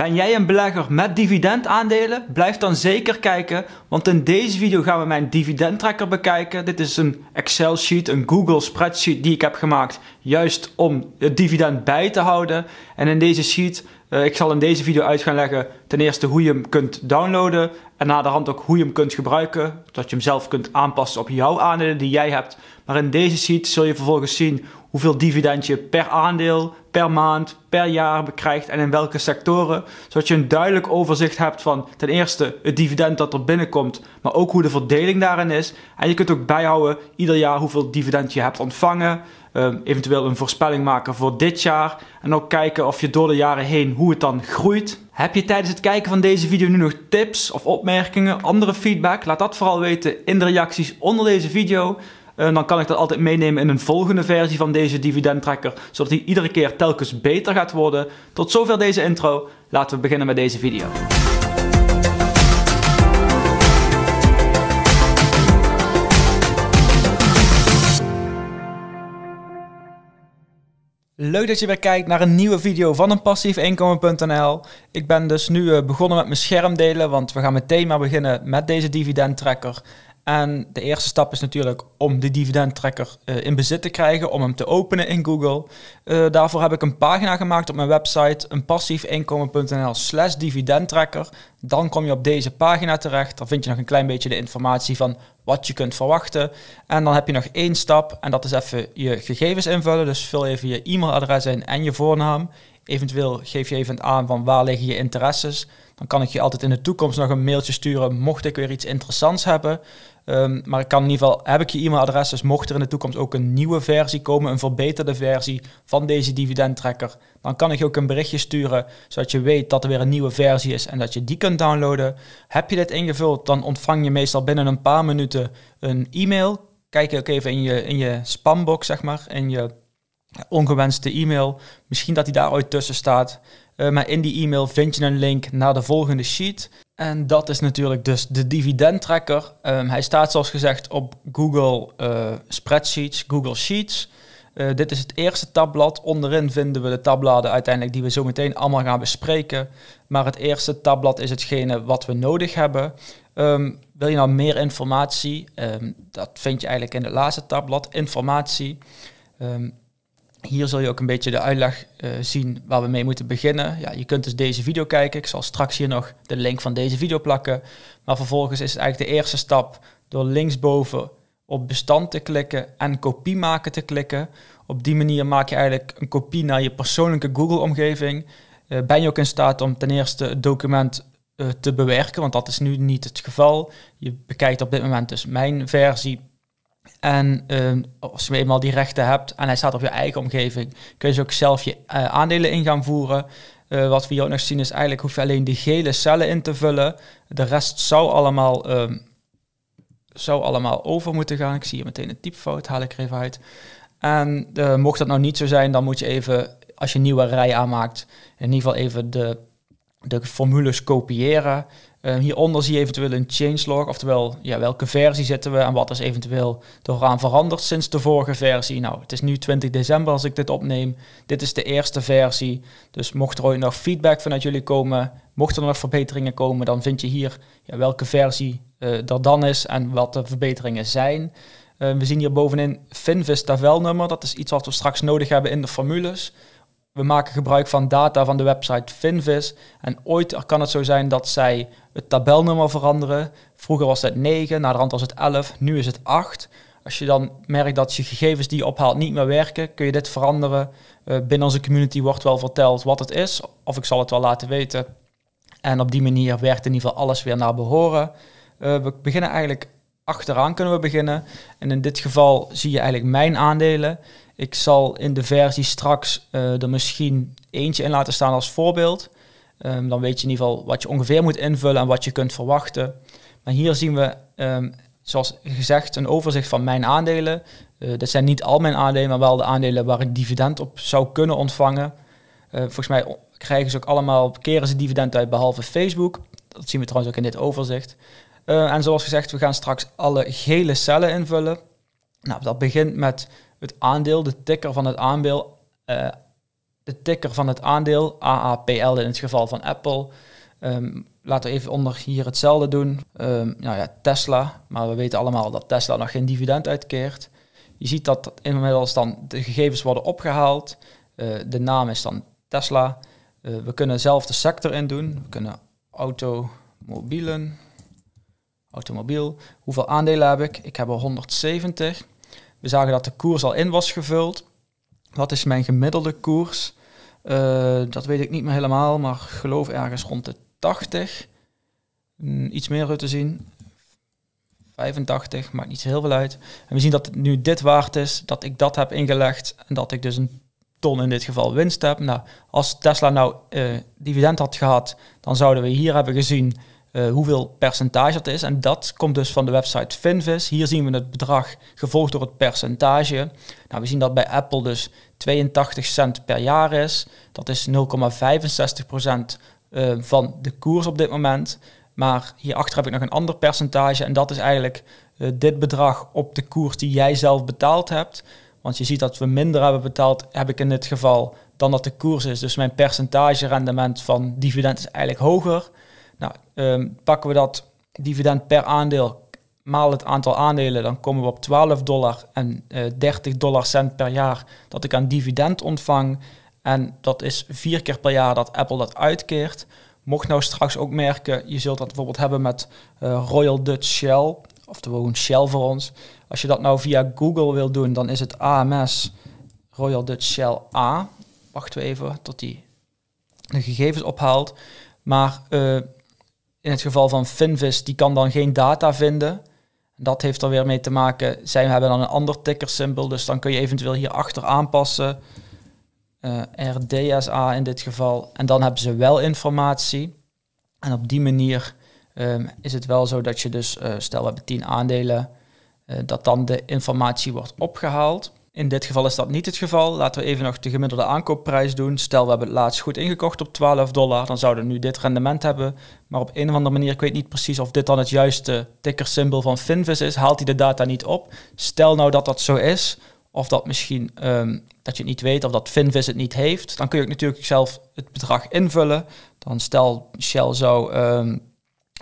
Ben jij een belegger met dividendaandelen? Blijf dan zeker kijken, want in deze video gaan we mijn tracker bekijken. Dit is een Excel sheet, een Google spreadsheet die ik heb gemaakt, juist om het dividend bij te houden. En in deze sheet, eh, ik zal in deze video uit gaan leggen ten eerste hoe je hem kunt downloaden en na de hand ook hoe je hem kunt gebruiken, dat je hem zelf kunt aanpassen op jouw aandelen die jij hebt. Maar in deze sheet zul je vervolgens zien hoeveel dividend je per aandeel, per maand, per jaar bekrijgt en in welke sectoren. Zodat je een duidelijk overzicht hebt van ten eerste het dividend dat er binnenkomt, maar ook hoe de verdeling daarin is. En je kunt ook bijhouden ieder jaar hoeveel dividend je hebt ontvangen. Ehm, eventueel een voorspelling maken voor dit jaar. En ook kijken of je door de jaren heen hoe het dan groeit. Heb je tijdens het kijken van deze video nu nog tips of opmerkingen, andere feedback? Laat dat vooral weten in de reacties onder deze video. Eh, dan kan ik dat altijd meenemen in een volgende versie van deze dividendtrekker, zodat die iedere keer telkens beter gaat worden. Tot zover deze intro. Laten we beginnen met deze video. Leuk dat je weer kijkt naar een nieuwe video van een passiefinkomen.nl. Ik ben dus nu eh, begonnen met mijn scherm delen, want we gaan meteen maar beginnen met deze dividendtrekker. En de eerste stap is natuurlijk om de dividendtrekker eh, in bezit te krijgen, om hem te openen in Google. Eh, daarvoor heb ik een pagina gemaakt op mijn website, eenpassiefinkomen.nl slash dividendtrekker. Dan kom je op deze pagina terecht. Dan vind je nog een klein beetje de informatie van wat je kunt verwachten. En dan heb je nog één stap en dat is even je gegevens invullen. Dus vul even je e-mailadres in en je voornaam. Eventueel geef je even aan van waar liggen je interesses. Dan kan ik je altijd in de toekomst nog een mailtje sturen mocht ik weer iets interessants hebben. Ehm, maar ik kan in ieder geval, heb ik je e-mailadres, dus mocht er in de toekomst ook een nieuwe versie komen, een verbeterde versie van deze dividendtrekker, dan kan ik je ook een berichtje sturen, zodat je weet dat er weer een nieuwe versie is en dat je die kunt downloaden. Heb je dit ingevuld, dan ontvang je meestal binnen een paar minuten een e-mail. Kijk ook even in je, in je spambox, zeg maar, in je ongewenste e-mail. Misschien dat die daar ooit tussen staat. Eh, maar in die e-mail vind je een link naar de volgende sheet. En dat is natuurlijk dus de dividendtrekker. Um, hij staat zoals gezegd op Google eh, Spreadsheets, Google Sheets. Eh, dit is het eerste tabblad. Onderin vinden we de tabbladen uiteindelijk die we zo meteen allemaal gaan bespreken. Maar het eerste tabblad is hetgene wat we nodig hebben. Ehm, wil je nou meer informatie? Ehm, dat vind je eigenlijk in het laatste tabblad, informatie hier zul je ook een beetje de uitleg eh, zien waar we mee moeten beginnen. Ja, je kunt dus deze video kijken. Ik zal straks hier nog de link van deze video plakken. Maar vervolgens is het eigenlijk de eerste stap door linksboven op bestand te klikken en kopie maken te klikken. Op die manier maak je eigenlijk een kopie naar je persoonlijke Google-omgeving. Eh, ben je ook in staat om ten eerste het document eh, te bewerken, want dat is nu niet het geval. Je bekijkt op dit moment dus mijn versie en ehm, als je eenmaal die rechten hebt en hij staat op je eigen omgeving, kun je dus ook zelf je eh, aandelen in gaan voeren. Eh, wat we hier ook nog zien is eigenlijk hoef je alleen die gele cellen in te vullen. De rest zou allemaal, ehm, zou allemaal over moeten gaan. Ik zie hier meteen een typfout, haal ik er even uit. En eh, mocht dat nou niet zo zijn, dan moet je even, als je een nieuwe rij aanmaakt, in ieder geval even de, de formules kopiëren. Ehm, hieronder zie je eventueel een changelog, oftewel ja, welke versie zitten we en wat is eventueel eraan veranderd sinds de vorige versie. Nou, het is nu 20 december als ik dit opneem. Dit is de eerste versie. Dus mocht er ooit nog feedback vanuit jullie komen, mocht er nog verbeteringen komen, dan vind je hier ja, welke versie uh, er dan is en wat de verbeteringen zijn. Ehm, we zien hier bovenin FinVis tabelnummer. Dat is iets wat we straks nodig hebben in de formules we maken gebruik van data van de website Finvis. En ooit kan het zo zijn dat zij het tabelnummer veranderen. Vroeger was het 9, de rand was het 11, nu is het 8. Als je dan merkt dat je gegevens die je ophaalt niet meer werken, kun je dit veranderen. Eh, binnen onze community wordt wel verteld wat het is, of ik zal het wel laten weten. En op die manier werkt in ieder geval alles weer naar behoren. Eh, we beginnen eigenlijk achteraan kunnen we beginnen. En in dit geval zie je eigenlijk mijn aandelen. Ik zal in de versie straks uh, er misschien eentje in laten staan als voorbeeld. Ehm, dan weet je in ieder geval wat je ongeveer moet invullen en wat je kunt verwachten. Maar hier zien we, ehm, zoals gezegd, een overzicht van mijn aandelen. Uh, dat zijn niet al mijn aandelen, maar wel de aandelen waar ik dividend op zou kunnen ontvangen. Eh, volgens mij krijgen ze ook allemaal, keren ze dividend uit behalve Facebook. Dat zien we trouwens ook in dit overzicht. Eh, en zoals gezegd, we gaan straks alle gele cellen invullen. Nou, dat begint met het aandeel, de ticker van het aandeel, eh, de ticker van het aandeel, AAPL in het geval van Apple. Ehm, laten we even onder hier hetzelfde doen. Ehm, nou ja, Tesla, maar we weten allemaal dat Tesla nog geen dividend uitkeert. Je ziet dat inmiddels dan de gegevens worden opgehaald. Eh, de naam is dan Tesla. we kunnen zelf de sector in doen. We kunnen automobielen, automobiel. Hoeveel aandelen heb ik? Ik heb er 170. We zagen dat de koers al in was gevuld. Wat is mijn gemiddelde koers? Eh, dat weet ik niet meer helemaal, maar geloof ergens rond de 80. Hmm, iets meer te zien. 85, maakt niet heel veel uit. En we zien dat het nu dit waard is, dat ik dat heb ingelegd en dat ik dus een ton in dit geval winst heb. Nou, als Tesla nou eh, dividend had gehad, dan zouden we hier hebben gezien eh, hoeveel percentage dat is. En dat komt dus van de website Finvis. Hier zien we het bedrag gevolgd door het percentage. Nou, we zien dat bij Apple dus 82 cent per jaar is. Dat is 0,65% eh, van de koers op dit moment. Maar hierachter heb ik nog een ander percentage en dat is eigenlijk eh, dit bedrag op de koers die jij zelf betaald hebt. Want je ziet dat we minder hebben betaald, heb ik in dit geval, dan dat de koers is. Dus mijn percentage rendement van dividend is eigenlijk hoger. Nou, ehm, pakken we dat dividend per aandeel, maal het aantal aandelen, dan komen we op 12 dollar en uh, eh, 30 dollar cent per jaar dat ik aan dividend ontvang. En dat is vier keer per jaar dat Apple dat uitkeert. Mocht nou straks ook merken, je zult dat bijvoorbeeld hebben met eh, Royal Dutch Shell, oftewel een Shell voor ons. Als je dat nou via Google wil doen, dan is het AMS Royal Dutch Shell A. Wachten we even tot die de gegevens ophaalt. Maar eh, in het geval van Finvis, die kan dan geen data vinden. Dat heeft er weer mee te maken. Zij hebben dan een ander tickersymbool, dus dan kun je eventueel hierachter aanpassen. Eh, RDSA in dit geval. En dan hebben ze wel informatie. En op die manier ehm, is het wel zo dat je dus, eh, stel we hebben 10 aandelen, eh, dat dan de informatie wordt opgehaald. In dit geval is dat niet het geval. Laten we even nog de gemiddelde aankoopprijs doen. Stel, we hebben het laatst goed ingekocht op 12 dollar, dan zouden we nu dit rendement hebben. Maar op een of andere manier, ik weet niet precies of dit dan het juiste tickersymbool van Finvis is, haalt hij de data niet op. Stel nou dat dat zo is, of dat misschien ehm, dat je het niet weet of dat Finvis het niet heeft, dan kun je natuurlijk zelf het bedrag invullen. Dan stel Shell zou, ehm,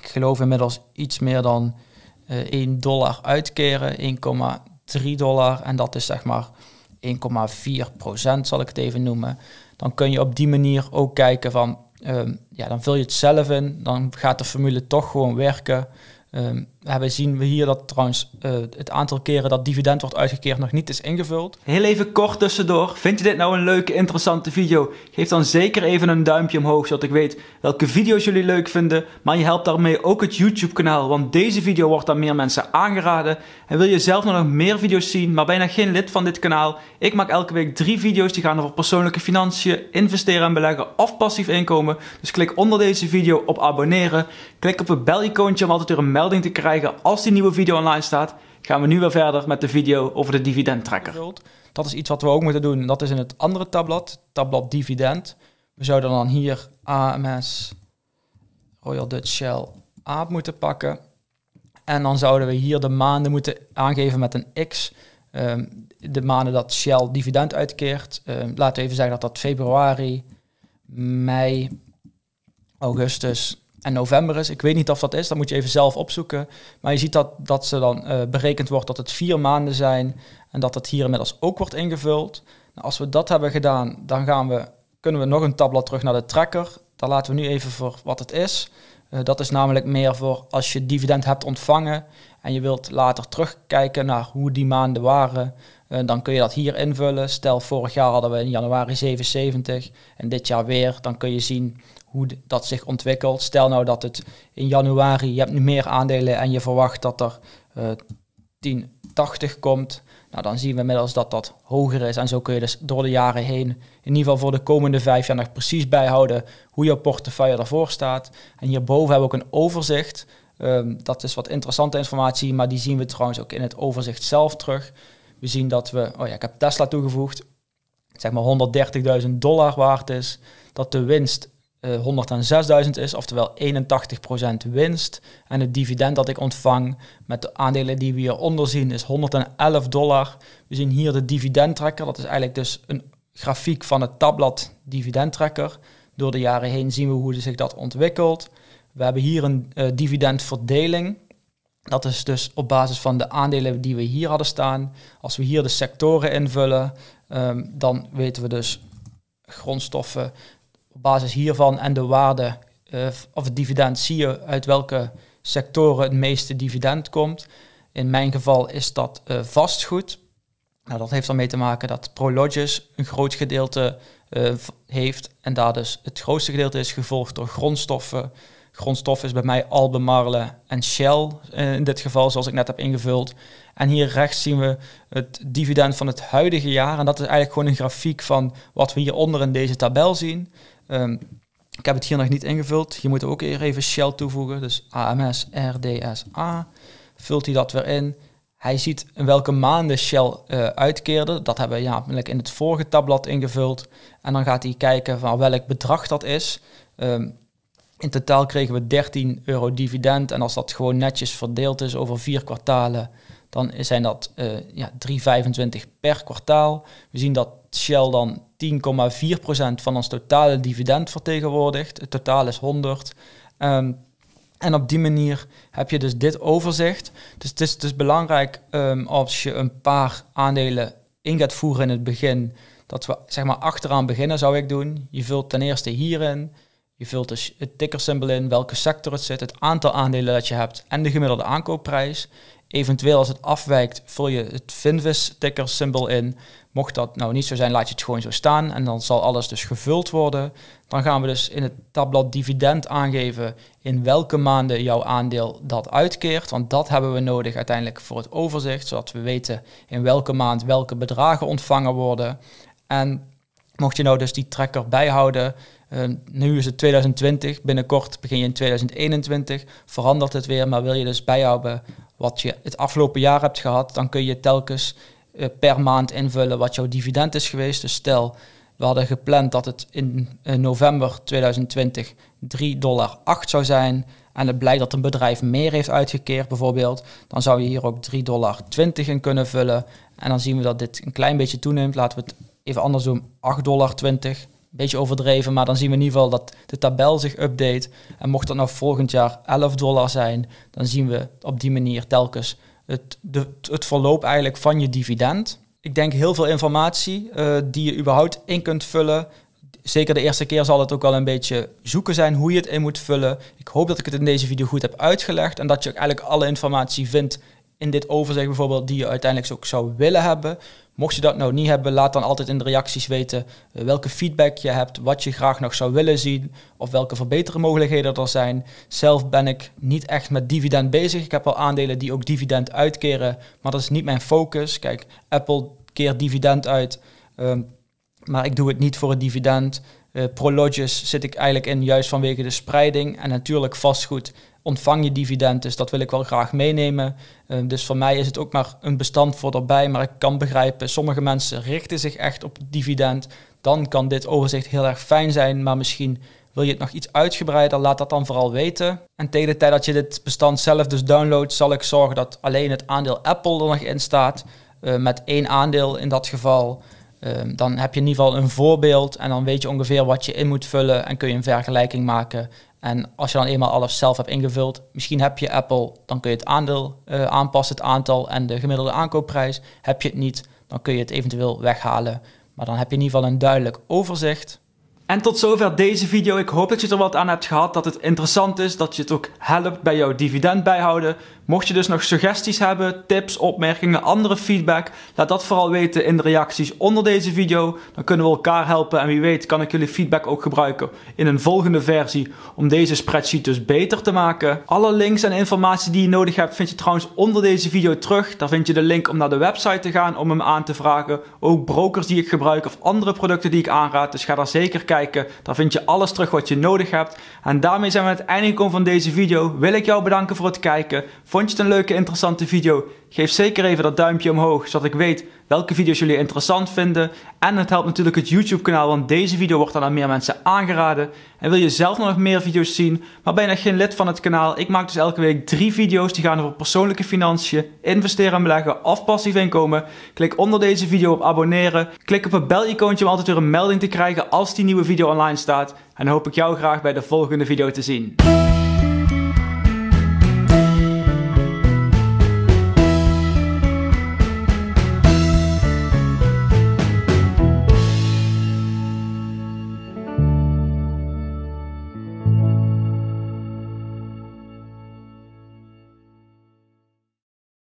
ik geloof inmiddels iets meer dan uh, eh, 1 dollar uitkeren, 1, 3 dollar en dat is zeg maar 1,4 procent, zal ik het even noemen. Dan kun je op die manier ook kijken van, ehm, ja, dan vul je het zelf in, dan gaat de formule toch gewoon werken. Ehm, hebben zien we hier dat trouwens eh, het aantal keren dat dividend wordt uitgekeerd nog niet is ingevuld. Heel even kort tussendoor. Vind je dit nou een leuke, interessante video? Geef dan zeker even een duimpje omhoog, zodat ik weet welke video's jullie leuk vinden. Maar je helpt daarmee ook het YouTube kanaal, want deze video wordt aan meer mensen aangeraden. En wil je zelf nog meer video's zien, maar bijna geen lid van dit kanaal? Ik maak elke week drie video's die gaan over persoonlijke financiën, investeren en beleggen of passief inkomen. Dus klik onder deze video op abonneren. Klik op het belicoontje om altijd weer een melding te krijgen als die nieuwe video online staat, gaan we nu weer verder met de video over de dividendtrekker. Dat is iets wat we ook moeten doen. Dat is in het andere tabblad, tabblad dividend. We zouden dan hier AMS Royal Dutch Shell AAP moeten pakken. En dan zouden we hier de maanden moeten aangeven met een X. Ehm, de maanden dat Shell dividend uitkeert. Um, laten we even zeggen dat dat februari, mei, augustus, en november is. Ik weet niet of dat is, dat moet je even zelf opzoeken. Maar je ziet dat, dat ze dan eh, berekend wordt dat het vier maanden zijn en dat het hier inmiddels ook wordt ingevuld. Nou, als we dat hebben gedaan, dan gaan we, kunnen we nog een tabblad terug naar de tracker. Daar laten we nu even voor wat het is. Eh, dat is namelijk meer voor als je dividend hebt ontvangen en je wilt later terugkijken naar hoe die maanden waren. Eh, dan kun je dat hier invullen. Stel, vorig jaar hadden we in januari 77 en dit jaar weer. Dan kun je zien hoe dat zich ontwikkelt. Stel nou dat het in januari, je hebt nu meer aandelen en je verwacht dat er 10,80 eh, komt. Nou, dan zien we inmiddels dat dat hoger is. En zo kun je dus door de jaren heen, in ieder geval voor de komende vijf jaar, nog precies bijhouden hoe je portefeuille ervoor staat. En hierboven hebben we ook een overzicht. Ehm, dat is wat interessante informatie, maar die zien we trouwens ook in het overzicht zelf terug. We zien dat we, oh ja, ik heb Tesla toegevoegd, zeg maar 130.000 dollar waard is. Dat de winst 106.000 eh, is, oftewel 81% winst. En het dividend dat ik ontvang met de aandelen die we hieronder zien is 111 dollar. We zien hier de dividendtrekker, dat is eigenlijk dus een grafiek van het tabblad dividendtrekker. Door de jaren heen zien we hoe zich dat ontwikkelt. We hebben hier een eh, dividendverdeling. Dat is dus op basis van de aandelen die we hier hadden staan. Als we hier de sectoren invullen, ehm, dan weten we dus grondstoffen op basis hiervan en de waarde eh, of het dividend zie je uit welke sectoren het meeste dividend komt. In mijn geval is dat eh, vastgoed. Nou, dat heeft ermee te maken dat Prologis een groot gedeelte eh, heeft en daar dus het grootste gedeelte is gevolgd door grondstoffen. Grondstof is bij mij Albemarle en Shell in dit geval, zoals ik net heb ingevuld. En hier rechts zien we het dividend van het huidige jaar. En dat is eigenlijk gewoon een grafiek van wat we hieronder in deze tabel zien. Ehm, ik heb het hier nog niet ingevuld. Je moet ook even shell toevoegen. Dus AMS RDSA. Vult hij dat weer in. Hij ziet in welke maanden Shell eh, uitkeerde. Dat hebben we ja, in het vorige tabblad ingevuld. En dan gaat hij kijken van welk bedrag dat is. Ehm, in totaal kregen we 13 euro dividend. En als dat gewoon netjes verdeeld is over vier kwartalen, dan zijn dat uh, ja, 3,25 per kwartaal. We zien dat Shell dan 10,4% van ons totale dividend vertegenwoordigt. Het totaal is 100. Ehm, en op die manier heb je dus dit overzicht. Dus het is dus belangrijk ehm, als je een paar aandelen in gaat voeren in het begin, dat we zeg maar achteraan beginnen zou ik doen. Je vult ten eerste hierin, je vult dus het tickersymbool in, welke sector het zit, het aantal aandelen dat je hebt en de gemiddelde aankoopprijs. Eventueel als het afwijkt, vul je het Finvis ticker symbol in. Mocht dat nou niet zo zijn, laat je het gewoon zo staan en dan zal alles dus gevuld worden. Dan gaan we dus in het tabblad dividend aangeven in welke maanden jouw aandeel dat uitkeert. Want dat hebben we nodig uiteindelijk voor het overzicht, zodat we weten in welke maand welke bedragen ontvangen worden. En mocht je nou dus die tracker bijhouden, eh, nu is het 2020, binnenkort begin je in 2021, verandert het weer, maar wil je dus bijhouden wat je het afgelopen jaar hebt gehad, dan kun je telkens eh, per maand invullen wat jouw dividend is geweest. Dus stel, we hadden gepland dat het in eh, november 2020 3,8 dollar zou zijn. En het blijkt dat een bedrijf meer heeft uitgekeerd bijvoorbeeld. Dan zou je hier ook 3,20 dollar in kunnen vullen. En dan zien we dat dit een klein beetje toeneemt. Laten we het even anders doen. 8,20 dollar beetje overdreven, maar dan zien we in ieder geval dat de tabel zich update. En mocht dat nou volgend jaar 11 dollar zijn, dan zien we op die manier telkens het, de, het verloop eigenlijk van je dividend. Ik denk heel veel informatie eh, die je überhaupt in kunt vullen. Zeker de eerste keer zal het ook wel een beetje zoeken zijn hoe je het in moet vullen. Ik hoop dat ik het in deze video goed heb uitgelegd en dat je eigenlijk alle informatie vindt in dit overzicht bijvoorbeeld die je uiteindelijk ook zou willen hebben. Mocht je dat nou niet hebben, laat dan altijd in de reacties weten eh, welke feedback je hebt, wat je graag nog zou willen zien of welke mogelijkheden er zijn. Zelf ben ik niet echt met dividend bezig. Ik heb wel aandelen die ook dividend uitkeren, maar dat is niet mijn focus. Kijk, Apple keert dividend uit, ehm, maar ik doe het niet voor het dividend uh, zit ik eigenlijk in juist vanwege de spreiding. En natuurlijk vastgoed ontvang je dividend, dus dat wil ik wel graag meenemen. Eh, dus voor mij is het ook maar een bestand voor erbij. Maar ik kan begrijpen, sommige mensen richten zich echt op dividend. Dan kan dit overzicht heel erg fijn zijn, maar misschien wil je het nog iets uitgebreider, laat dat dan vooral weten. En tegen de tijd dat je dit bestand zelf dus downloadt, zal ik zorgen dat alleen het aandeel Apple er nog in staat. Eh, met één aandeel in dat geval. Ehm, dan heb je in ieder geval een voorbeeld en dan weet je ongeveer wat je in moet vullen en kun je een vergelijking maken. En als je dan eenmaal alles zelf hebt ingevuld, misschien heb je Apple, dan kun je het aandeel eh, aanpassen, het aantal en de gemiddelde aankoopprijs. Heb je het niet, dan kun je het eventueel weghalen. Maar dan heb je in ieder geval een duidelijk overzicht. En tot zover deze video. Ik hoop dat je er wat aan hebt gehad, dat het interessant is, dat je het ook helpt bij jouw dividend bijhouden. Mocht je dus nog suggesties hebben, tips, opmerkingen, andere feedback, laat dat vooral weten in de reacties onder deze video. Dan kunnen we elkaar helpen en wie weet kan ik jullie feedback ook gebruiken in een volgende versie om deze spreadsheet dus beter te maken. Alle links en informatie die je nodig hebt vind je trouwens onder deze video terug. Daar vind je de link om naar de website te gaan om hem aan te vragen. Ook brokers die ik gebruik of andere producten die ik aanraad. Dus ga daar zeker kijken. Daar vind je alles terug wat je nodig hebt. En daarmee zijn we aan het einde gekomen van deze video. Wil ik jou bedanken voor het kijken. Vond je het een leuke, interessante video? Geef zeker even dat duimpje omhoog, zodat ik weet welke video's jullie interessant vinden. En het helpt natuurlijk het YouTube-kanaal, want deze video wordt dan aan meer mensen aangeraden. En wil je zelf nog meer video's zien, maar ben je nog geen lid van het kanaal? Ik maak dus elke week drie video's die gaan over persoonlijke financiën, investeren en beleggen of passief inkomen. Klik onder deze video op abonneren. Klik op het bel-icoontje om altijd weer een melding te krijgen als die nieuwe video online staat. En dan hoop ik jou graag bij de volgende video te zien.